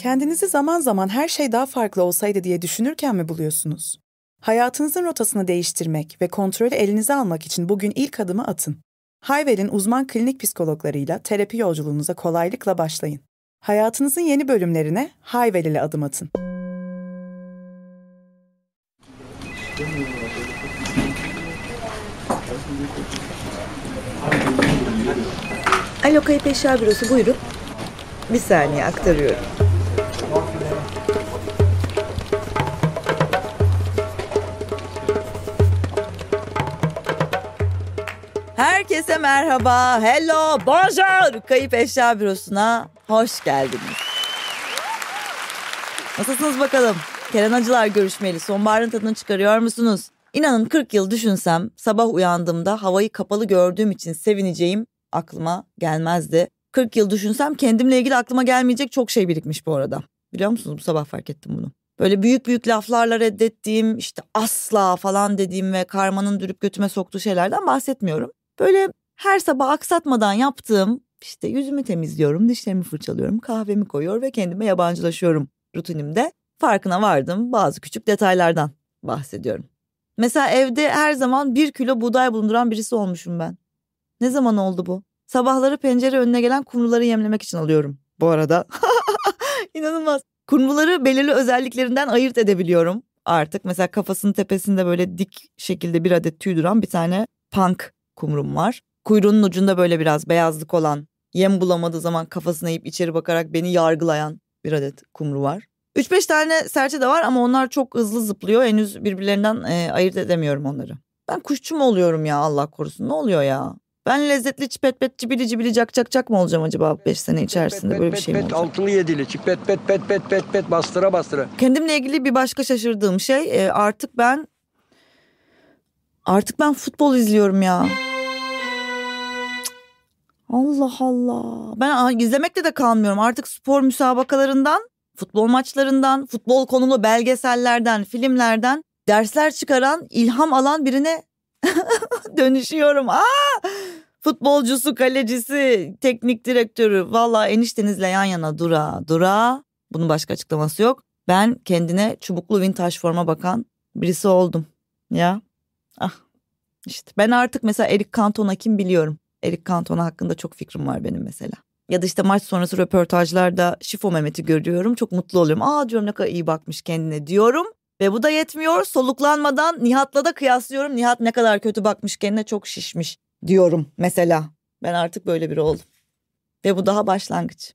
Kendinizi zaman zaman her şey daha farklı olsaydı diye düşünürken mi buluyorsunuz? Hayatınızın rotasını değiştirmek ve kontrolü elinize almak için bugün ilk adımı atın. Hayvel'in uzman klinik psikologlarıyla terapi yolculuğunuza kolaylıkla başlayın. Hayatınızın yeni bölümlerine Hayvel ile adım atın. Alo Kayıp Eşya Bürosu buyurun. Bir saniye aktarıyorum. Herkese merhaba, hello, bonjour. Kayıp Eşya Bürosu'na hoş geldiniz. Nasılsınız bakalım? Kerem Acılar görüşmeli. Sonbaharın tadını çıkarıyor musunuz? İnanın 40 yıl düşünsem sabah uyandığımda havayı kapalı gördüğüm için sevineceğim aklıma gelmezdi. 40 yıl düşünsem kendimle ilgili aklıma gelmeyecek çok şey birikmiş bu arada. Biliyor musunuz bu sabah fark ettim bunu. Böyle büyük büyük laflarla reddettiğim işte asla falan dediğim ve karmanın dürüp götüme soktuğu şeylerden bahsetmiyorum. Böyle her sabah aksatmadan yaptığım işte yüzümü temizliyorum, dişlerimi fırçalıyorum, kahvemi koyuyor ve kendime yabancılaşıyorum rutinimde. Farkına vardım bazı küçük detaylardan bahsediyorum. Mesela evde her zaman bir kilo buğday bulunduran birisi olmuşum ben. Ne zaman oldu bu? Sabahları pencere önüne gelen kumruları yemlemek için alıyorum bu arada. inanılmaz Kumruları belirli özelliklerinden ayırt edebiliyorum artık. Mesela kafasının tepesinde böyle dik şekilde bir adet tüy duran bir tane punk kumrum var. Kuyruğunun ucunda böyle biraz beyazlık olan, yem bulamadığı zaman kafasını eğip içeri bakarak beni yargılayan bir adet kumru var. 3-5 tane serçe de var ama onlar çok hızlı zıplıyor. Henüz birbirlerinden e, ayırt edemiyorum onları. Ben kuşçu mu oluyorum ya Allah korusun ne oluyor ya? Ben lezzetli çipet pet cibili cibili cak cak cak mı olacağım acaba 5 sene içerisinde böyle bir şey mi olacak? Altılı yedili çipet pet pet pet pet pet bastıra bastıra. Kendimle ilgili bir başka şaşırdığım şey e, artık ben Artık ben futbol izliyorum ya. Allah Allah. Ben izlemekle de kalmıyorum. Artık spor müsabakalarından, futbol maçlarından, futbol konulu belgesellerden, filmlerden dersler çıkaran, ilham alan birine dönüşüyorum. Aa! Futbolcusu, kalecisi, teknik direktörü. Valla eniştenizle yan yana dura dura. Bunun başka açıklaması yok. Ben kendine çubuklu vintage forma bakan birisi oldum. Ya Ah işte ben artık mesela Eric Cantona kim biliyorum. Eric Cantona hakkında çok fikrim var benim mesela. Ya da işte maç sonrası röportajlarda Şifo Mehmet'i görüyorum. Çok mutlu oluyorum. Aa diyorum ne kadar iyi bakmış kendine diyorum. Ve bu da yetmiyor. Soluklanmadan Nihat'la da kıyaslıyorum. Nihat ne kadar kötü bakmış kendine çok şişmiş diyorum mesela. Ben artık böyle biri oldum. Ve bu daha başlangıç.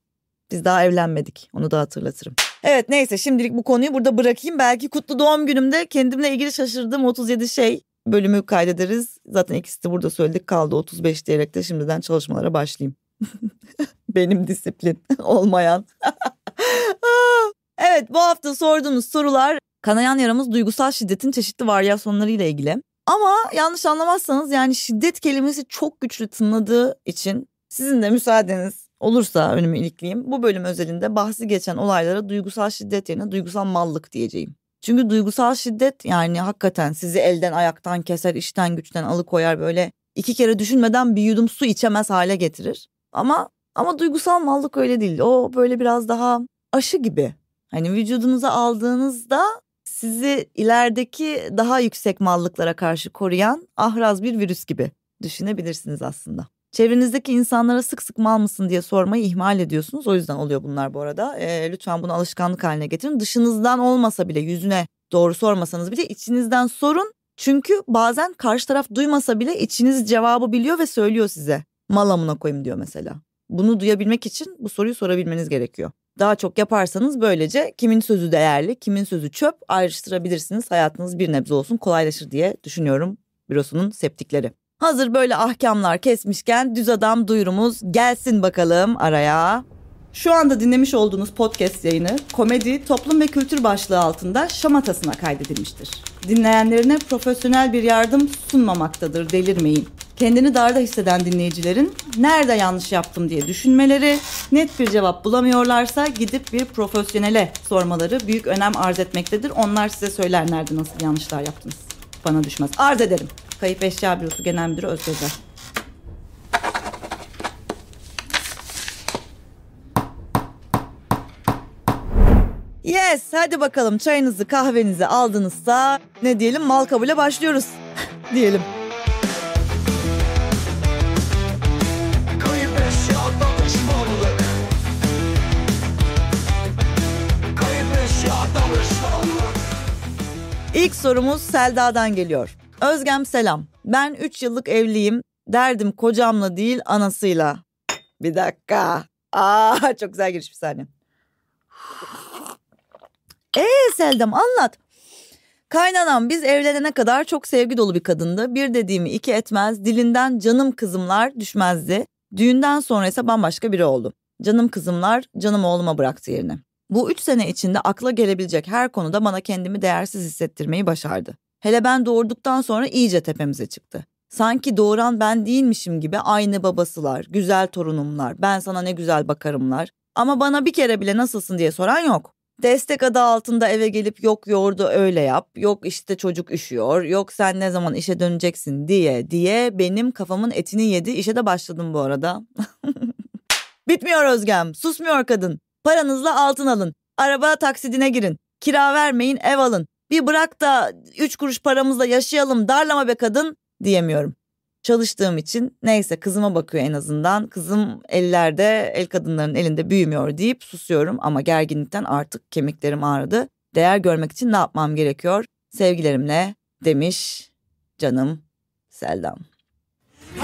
Biz daha evlenmedik. Onu da hatırlatırım. Evet neyse şimdilik bu konuyu burada bırakayım. Belki kutlu doğum günümde kendimle ilgili şaşırdığım 37 şey bölümü kaydederiz. Zaten ikisi de burada söyledik kaldı 35 diyerek de şimdiden çalışmalara başlayayım. Benim disiplin olmayan. evet bu hafta sorduğunuz sorular kanayan yaramız duygusal şiddetin çeşitli varyasyonlarıyla ilgili. Ama yanlış anlamazsanız yani şiddet kelimesi çok güçlü tınladığı için sizin de müsaadeniz olursa önümü ilikleyeyim. Bu bölüm özelinde bahsi geçen olaylara duygusal şiddet yerine duygusal mallık diyeceğim. Çünkü duygusal şiddet yani hakikaten sizi elden ayaktan keser, işten güçten alıkoyar böyle iki kere düşünmeden bir yudum su içemez hale getirir. Ama ama duygusal mallık öyle değil. O böyle biraz daha aşı gibi. Hani vücudunuza aldığınızda sizi ilerideki daha yüksek mallıklara karşı koruyan ahraz bir virüs gibi düşünebilirsiniz aslında. Çevrenizdeki insanlara sık sık mal mısın diye sormayı ihmal ediyorsunuz. O yüzden oluyor bunlar bu arada. E, lütfen bunu alışkanlık haline getirin. Dışınızdan olmasa bile yüzüne doğru sormasanız bile içinizden sorun. Çünkü bazen karşı taraf duymasa bile içiniz cevabı biliyor ve söylüyor size. Mal amına koyayım diyor mesela. Bunu duyabilmek için bu soruyu sorabilmeniz gerekiyor. Daha çok yaparsanız böylece kimin sözü değerli, kimin sözü çöp ayrıştırabilirsiniz. Hayatınız bir nebze olsun kolaylaşır diye düşünüyorum bürosunun septikleri. Hazır böyle ahkamlar kesmişken düz adam duyurumuz gelsin bakalım araya. Şu anda dinlemiş olduğunuz podcast yayını komedi, toplum ve kültür başlığı altında şamatasına kaydedilmiştir. Dinleyenlerine profesyonel bir yardım sunmamaktadır, delirmeyin. Kendini darda hisseden dinleyicilerin nerede yanlış yaptım diye düşünmeleri, net bir cevap bulamıyorlarsa gidip bir profesyonele sormaları büyük önem arz etmektedir. Onlar size söyler nerede nasıl yanlışlar yaptınız. Bana düşmez. Arz ederim. Kayıp Eşya Bürosu Genel Müdürü Özgezer. Yes hadi bakalım çayınızı kahvenizi aldınızsa ne diyelim mal kabule başlıyoruz diyelim. İlk sorumuz Selda'dan geliyor. Özgem selam. Ben 3 yıllık evliyim. Derdim kocamla değil anasıyla. Bir dakika. Aa çok güzel giriş bir saniye. Eee Seldem anlat. Kaynanam biz evlenene kadar çok sevgi dolu bir kadındı. Bir dediğimi iki etmez, dilinden canım kızımlar düşmezdi. Düğünden sonra ise bambaşka biri oldu. Canım kızımlar canım oğluma bıraktı yerini. Bu üç sene içinde akla gelebilecek her konuda bana kendimi değersiz hissettirmeyi başardı. Hele ben doğurduktan sonra iyice tepemize çıktı. Sanki doğuran ben değilmişim gibi aynı babasılar, güzel torunumlar, ben sana ne güzel bakarımlar. Ama bana bir kere bile nasılsın diye soran yok. Destek adı altında eve gelip yok yoğurdu öyle yap, yok işte çocuk üşüyor, yok sen ne zaman işe döneceksin diye diye benim kafamın etini yedi. İşe de başladım bu arada. Bitmiyor Özgem, susmuyor kadın. Paranızla altın alın, araba taksidine girin, kira vermeyin ev alın, bir bırak da üç kuruş paramızla yaşayalım darlama be kadın diyemiyorum. Çalıştığım için neyse kızıma bakıyor en azından. Kızım ellerde el kadınların elinde büyümüyor deyip susuyorum ama gerginlikten artık kemiklerim ağrıdı. Değer görmek için ne yapmam gerekiyor? Sevgilerimle demiş canım Seldam.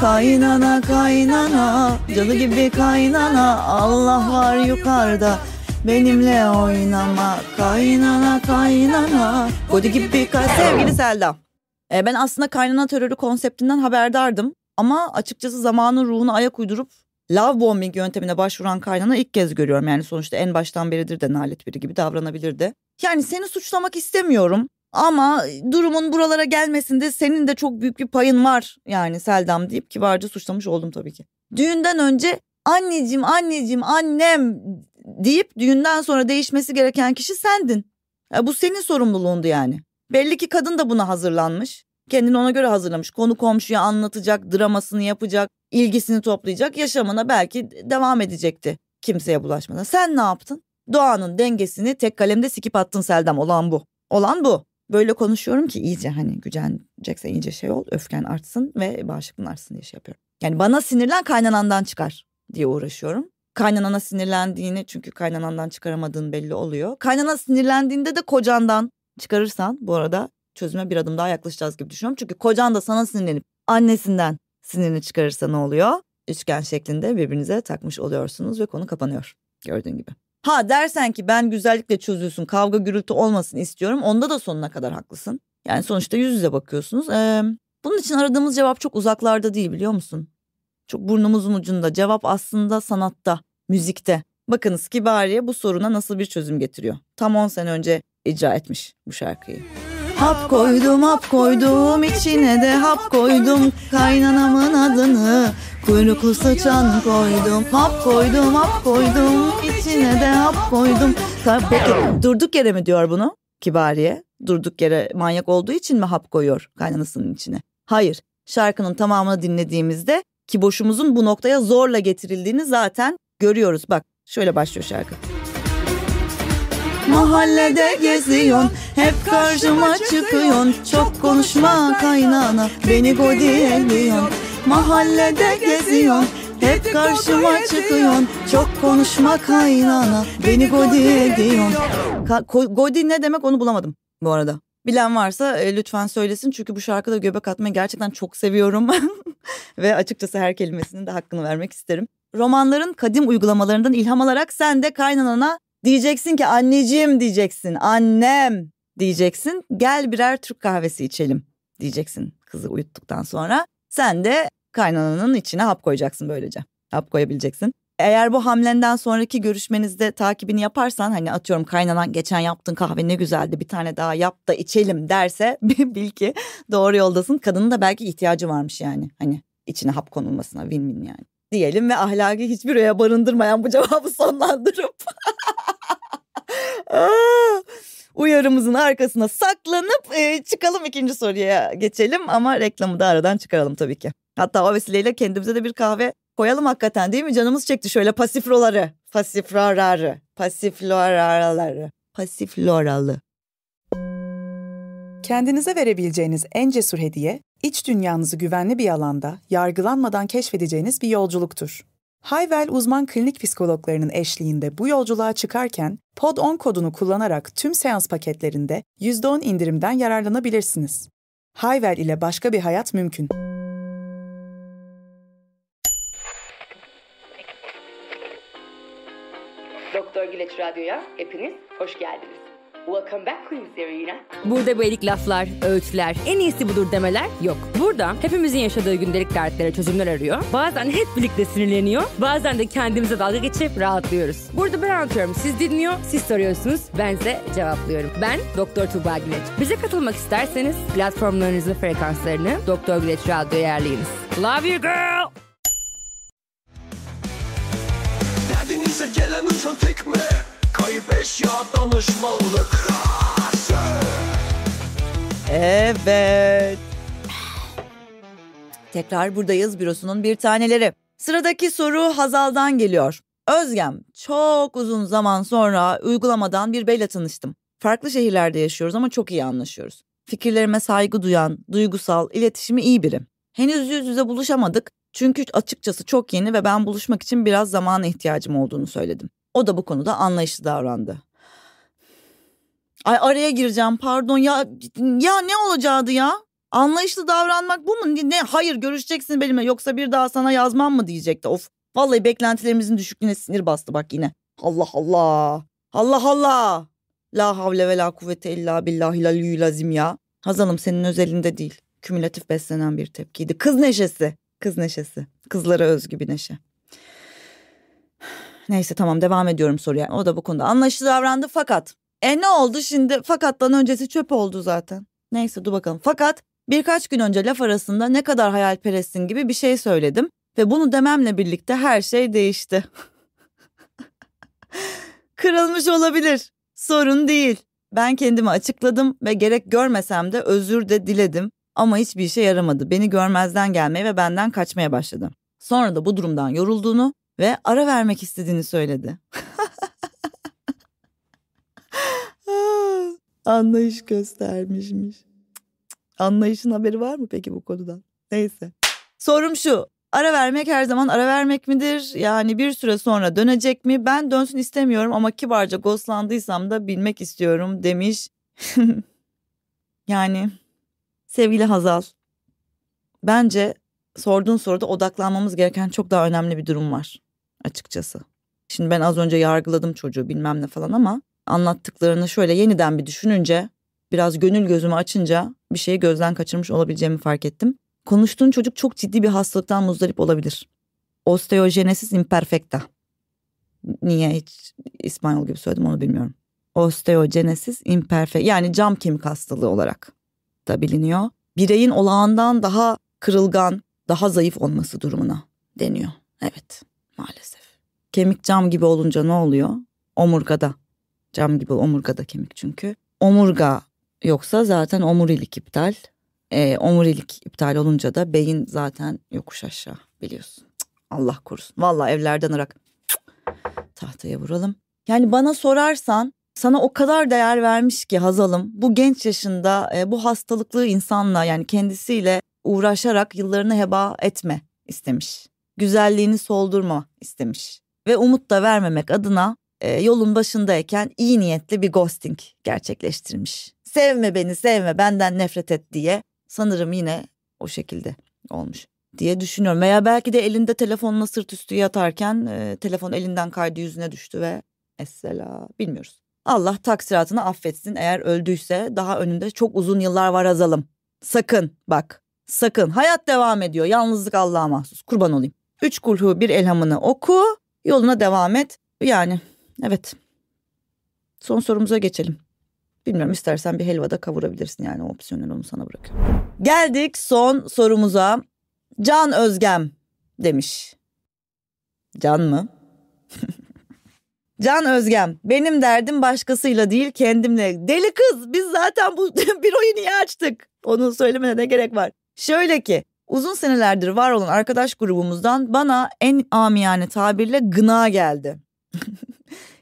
Kaynana kaynana canı gibi kaynana Allah var yukarıda Benimle oynama kaynana kaynana Kodi gibi kay sevgili Selda. E, ben aslında kaynana terörü konseptinden haberdardım. Ama açıkçası zamanın ruhuna ayak uydurup love bombing yöntemine başvuran kaynana ilk kez görüyorum. Yani sonuçta en baştan beridir de nalet biri gibi davranabilirdi. Yani seni suçlamak istemiyorum. Ama durumun buralara gelmesinde senin de çok büyük bir payın var yani Seldam deyip kibarca suçlamış oldum tabii ki. Düğünden önce anneciğim anneciğim annem deyip düğünden sonra değişmesi gereken kişi sendin. Ya bu senin sorumluluğundu yani. Belli ki kadın da buna hazırlanmış. Kendini ona göre hazırlamış. Konu komşuya anlatacak, dramasını yapacak, ilgisini toplayacak, yaşamına belki devam edecekti kimseye bulaşmadan. Sen ne yaptın? Doğanın dengesini tek kalemde sikip attın Seldam. Olan bu. Olan bu. Böyle konuşuyorum ki iyice hani güceneceksen iyice şey ol, öfken artsın ve bağışıklığın artsın diye şey yapıyorum. Yani bana sinirlen kaynanandan çıkar diye uğraşıyorum kaynanana sinirlendiğini çünkü kaynanandan çıkaramadığın belli oluyor. Kaynana sinirlendiğinde de kocandan çıkarırsan bu arada çözüme bir adım daha yaklaşacağız gibi düşünüyorum. Çünkü kocan da sana sinirlenip annesinden sinirini çıkarırsa ne oluyor? Üçgen şeklinde birbirinize takmış oluyorsunuz ve konu kapanıyor gördüğün gibi. Ha dersen ki ben güzellikle çözülsün kavga gürültü olmasın istiyorum onda da sonuna kadar haklısın. Yani sonuçta yüz yüze bakıyorsunuz. Ee, bunun için aradığımız cevap çok uzaklarda değil biliyor musun? çok burnumuzun ucunda. Cevap aslında sanatta, müzikte. Bakınız Kibariye bu soruna nasıl bir çözüm getiriyor. Tam 10 sene önce icra etmiş bu şarkıyı. Hap koydum hap koydum içine de hap koydum kaynanamın adını kuyruklu saçan koydum hap koydum hap koydum içine de hap koydum. Peki durduk yere mi diyor bunu Kibariye? Durduk yere manyak olduğu için mi hap koyuyor kaynanasının içine? Hayır şarkının tamamını dinlediğimizde ki boşumuzun bu noktaya zorla getirildiğini zaten görüyoruz. Bak şöyle başlıyor şarkı. Mahallede geziyon, hep karşıma çıkıyorsun. Çok konuşma kaynana, beni godi ediyorsun. Mahallede geziyon, hep karşıma çıkıyorsun. Çok konuşma kaynana, beni godi ediyorsun. Ka- godi ne demek onu bulamadım bu arada. Bilen varsa e, lütfen söylesin çünkü bu şarkıda göbek atmayı gerçekten çok seviyorum. Ve açıkçası her kelimesinin de hakkını vermek isterim. Romanların kadim uygulamalarından ilham alarak sen de kaynanana diyeceksin ki anneciğim diyeceksin, annem diyeceksin. Gel birer Türk kahvesi içelim diyeceksin kızı uyuttuktan sonra. Sen de kaynananın içine hap koyacaksın böylece. Hap koyabileceksin. Eğer bu hamlenden sonraki görüşmenizde takibini yaparsan hani atıyorum kaynanan geçen yaptığın kahve ne güzeldi bir tane daha yap da içelim derse bil ki doğru yoldasın. Kadının da belki ihtiyacı varmış yani hani içine hap konulmasına win win yani diyelim ve ahlaki hiçbir rüya barındırmayan bu cevabı sonlandırıp ah! uyarımızın arkasına saklanıp e, çıkalım ikinci soruya geçelim ama reklamı da aradan çıkaralım tabii ki. Hatta o vesileyle kendimize de bir kahve Koyalım hakikaten değil mi? Canımız çekti şöyle pasifroları. Pasifrararı. Pasiflorarları. Pasifloralı. Kendinize verebileceğiniz en cesur hediye, iç dünyanızı güvenli bir alanda, yargılanmadan keşfedeceğiniz bir yolculuktur. Hayvel uzman klinik psikologlarının eşliğinde bu yolculuğa çıkarken Pod 10 kodunu kullanarak tüm seans paketlerinde %10 indirimden yararlanabilirsiniz. Hayvel ile başka bir hayat mümkün. Doktor Güleç Radyo'ya hepiniz hoş geldiniz. Welcome back Queen Serena. Burada beylik laflar, öğütler, en iyisi budur demeler yok. Burada hepimizin yaşadığı gündelik dertlere çözümler arıyor. Bazen hep birlikte sinirleniyor. Bazen de kendimize dalga geçip rahatlıyoruz. Burada ben anlatıyorum. Siz dinliyor, siz soruyorsunuz. Ben size cevaplıyorum. Ben Doktor Tuba Güleç. Bize katılmak isterseniz platformlarınızın frekanslarını Doktor Güleç Radyo'ya ayarlayınız. Love you girl. Bize gelen uçan tekme Kayıp eşya danışmanlık Evet. Tekrar buradayız bürosunun bir taneleri. Sıradaki soru Hazal'dan geliyor. Özgem, çok uzun zaman sonra uygulamadan bir beyle tanıştım. Farklı şehirlerde yaşıyoruz ama çok iyi anlaşıyoruz. Fikirlerime saygı duyan, duygusal, iletişimi iyi biri. Henüz yüz yüze buluşamadık çünkü açıkçası çok yeni ve ben buluşmak için biraz zamana ihtiyacım olduğunu söyledim. O da bu konuda anlayışlı davrandı. Ay araya gireceğim pardon ya ya ne olacaktı ya? Anlayışlı davranmak bu mu? Ne hayır görüşeceksin benimle yoksa bir daha sana yazmam mı diyecekti. Of vallahi beklentilerimizin düşüklüğüne sinir bastı bak yine. Allah Allah. Allah Allah. La havle ve la kuvvete illa billahi la lazim ya. Hazanım senin özelinde değil. Kümülatif beslenen bir tepkiydi. Kız neşesi. Kız neşesi. Kızlara özgü bir neşe. Neyse tamam devam ediyorum soruya. O da bu konuda anlaşılı davrandı fakat. E ne oldu şimdi? Fakattan öncesi çöp oldu zaten. Neyse dur bakalım. Fakat birkaç gün önce laf arasında ne kadar hayalperestsin gibi bir şey söyledim. Ve bunu dememle birlikte her şey değişti. Kırılmış olabilir. Sorun değil. Ben kendimi açıkladım ve gerek görmesem de özür de diledim. Ama hiçbir işe yaramadı. Beni görmezden gelmeye ve benden kaçmaya başladı. Sonra da bu durumdan yorulduğunu ve ara vermek istediğini söyledi. Anlayış göstermişmiş. Anlayışın haberi var mı peki bu konudan? Neyse. Sorum şu. Ara vermek her zaman ara vermek midir? Yani bir süre sonra dönecek mi? Ben dönsün istemiyorum ama kibarca goslandıysam da bilmek istiyorum demiş. yani Sevgili Hazal, bence sorduğun soruda odaklanmamız gereken çok daha önemli bir durum var açıkçası. Şimdi ben az önce yargıladım çocuğu bilmem ne falan ama anlattıklarını şöyle yeniden bir düşününce biraz gönül gözümü açınca bir şeyi gözden kaçırmış olabileceğimi fark ettim. Konuştuğun çocuk çok ciddi bir hastalıktan muzdarip olabilir. Osteogenesis imperfecta. Niye hiç İspanyol gibi söyledim onu bilmiyorum. Osteogenesis imperfecta yani cam kemik hastalığı olarak da biliniyor. Bireyin olağandan daha kırılgan, daha zayıf olması durumuna deniyor. Evet, maalesef. Kemik cam gibi olunca ne oluyor? Omurgada. Cam gibi omurgada kemik çünkü. Omurga yoksa zaten omurilik iptal. E, omurilik iptal olunca da beyin zaten yokuş aşağı biliyorsun. Allah korusun. Valla evlerden ırak. tahtaya vuralım. Yani bana sorarsan sana o kadar değer vermiş ki Hazal'ım bu genç yaşında e, bu hastalıklı insanla yani kendisiyle uğraşarak yıllarını heba etme istemiş. Güzelliğini soldurma istemiş ve umut da vermemek adına e, yolun başındayken iyi niyetli bir ghosting gerçekleştirmiş. Sevme beni sevme benden nefret et diye sanırım yine o şekilde olmuş diye düşünüyorum. Veya belki de elinde telefonla sırt üstü yatarken e, telefon elinden kaydı yüzüne düştü ve esselam bilmiyoruz. Allah taksiratını affetsin eğer öldüyse daha önünde çok uzun yıllar var azalım. Sakın bak sakın hayat devam ediyor yalnızlık Allah'a mahsus kurban olayım. Üç kulhu bir elhamını oku yoluna devam et yani evet. Son sorumuza geçelim. Bilmiyorum istersen bir helvada kavurabilirsin yani o opsiyonel onu sana bırakıyorum. Geldik son sorumuza. Can Özgem demiş. Can mı? Can Özgem benim derdim başkasıyla değil kendimle. Deli kız biz zaten bu bir büroyu niye açtık? Onu söylemene ne gerek var? Şöyle ki uzun senelerdir var olan arkadaş grubumuzdan bana en amiyane tabirle gına geldi.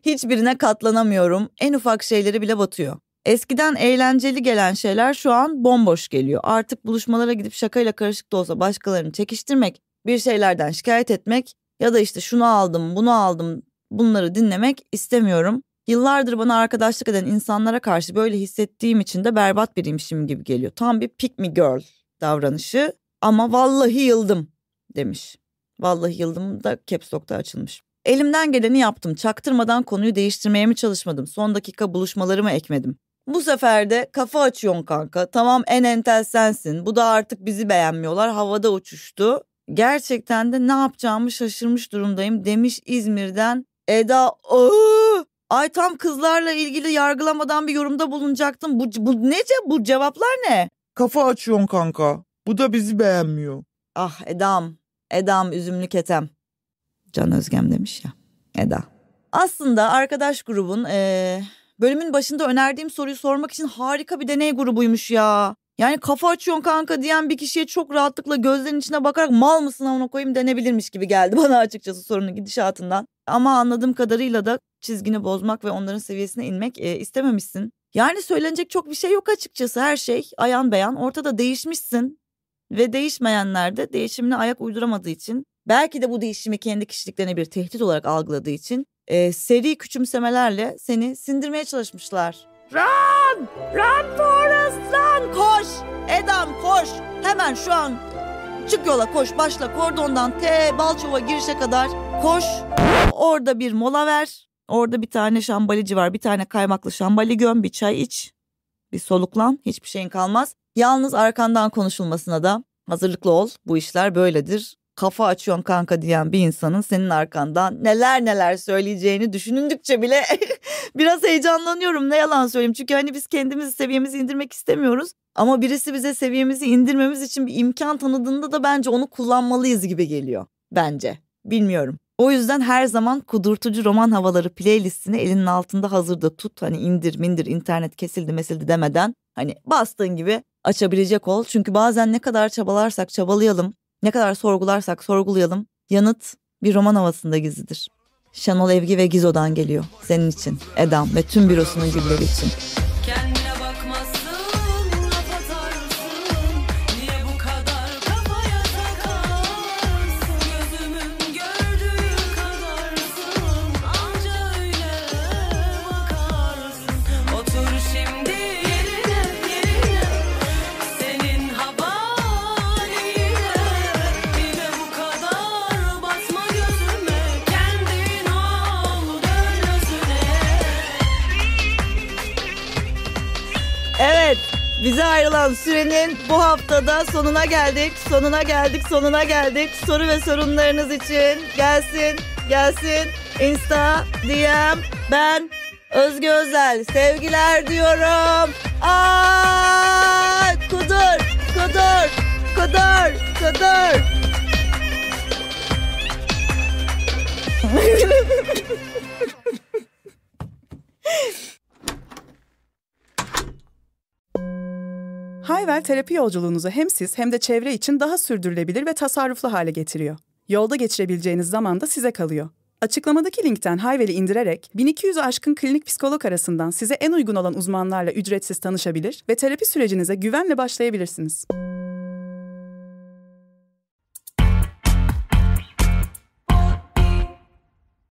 Hiçbirine katlanamıyorum. En ufak şeyleri bile batıyor. Eskiden eğlenceli gelen şeyler şu an bomboş geliyor. Artık buluşmalara gidip şakayla karışık da olsa başkalarını çekiştirmek, bir şeylerden şikayet etmek ya da işte şunu aldım, bunu aldım bunları dinlemek istemiyorum. Yıllardır bana arkadaşlık eden insanlara karşı böyle hissettiğim için de berbat biriymişim gibi geliyor. Tam bir pick me girl davranışı ama vallahi yıldım demiş. Vallahi yıldım da caps lock'ta açılmış. Elimden geleni yaptım. Çaktırmadan konuyu değiştirmeye mi çalışmadım? Son dakika buluşmalarımı ekmedim. Bu sefer de kafa açıyorsun kanka. Tamam en entel sensin. Bu da artık bizi beğenmiyorlar. Havada uçuştu. Gerçekten de ne yapacağımı şaşırmış durumdayım demiş İzmir'den Eda Aa! ay tam kızlarla ilgili yargılamadan bir yorumda bulunacaktım. Bu, bu nece bu cevaplar ne? Kafa açıyorsun kanka. Bu da bizi beğenmiyor. Ah Edam. Edam üzümlü ketem. Can Özgem demiş ya. Eda. Aslında arkadaş grubun ee, bölümün başında önerdiğim soruyu sormak için harika bir deney grubuymuş ya. Yani kafa açıyorsun kanka diyen bir kişiye çok rahatlıkla gözlerin içine bakarak mal mısın ona koyayım denebilirmiş gibi geldi bana açıkçası sorunun gidişatından. Ama anladığım kadarıyla da çizgini bozmak ve onların seviyesine inmek e, istememişsin. Yani söylenecek çok bir şey yok açıkçası her şey ayan beyan ortada değişmişsin ve değişmeyenler de değişimine ayak uyduramadığı için belki de bu değişimi kendi kişiliklerine bir tehdit olarak algıladığı için e, seri küçümsemelerle seni sindirmeye çalışmışlar. Run! Run Forrest run! Koş! Edam koş! Hemen şu an çık yola koş başla kordondan T Balçova girişe kadar koş. Koş! Orada bir mola ver. Orada bir tane şambalici var. Bir tane kaymaklı şambali göm. Bir çay iç. Bir soluklan. Hiçbir şeyin kalmaz. Yalnız arkandan konuşulmasına da hazırlıklı ol. Bu işler böyledir. Kafa açıyorsun kanka diyen bir insanın senin arkandan neler neler söyleyeceğini düşündükçe bile biraz heyecanlanıyorum. Ne yalan söyleyeyim. Çünkü hani biz kendimizi seviyemizi indirmek istemiyoruz. Ama birisi bize seviyemizi indirmemiz için bir imkan tanıdığında da bence onu kullanmalıyız gibi geliyor. Bence. Bilmiyorum. O yüzden her zaman kudurtucu roman havaları playlistini elinin altında hazırda tut. Hani indir mindir internet kesildi mesildi demeden hani bastığın gibi açabilecek ol. Çünkü bazen ne kadar çabalarsak çabalayalım, ne kadar sorgularsak sorgulayalım yanıt bir roman havasında gizlidir. Şenol Evgi ve Gizo'dan geliyor. Senin için, Edam ve tüm bürosunun gülleri için. Tamam sürenin bu haftada sonuna geldik. Sonuna geldik, sonuna geldik. Soru ve sorunlarınız için gelsin, gelsin. Insta, DM, ben Özgü Özel. Sevgiler diyorum. Aa, kudur, kudur, kudur, kudur. Hayvel terapi yolculuğunuzu hem siz hem de çevre için daha sürdürülebilir ve tasarruflu hale getiriyor. Yolda geçirebileceğiniz zaman da size kalıyor. Açıklamadaki linkten Hayvel'i indirerek 1200 aşkın klinik psikolog arasından size en uygun olan uzmanlarla ücretsiz tanışabilir ve terapi sürecinize güvenle başlayabilirsiniz.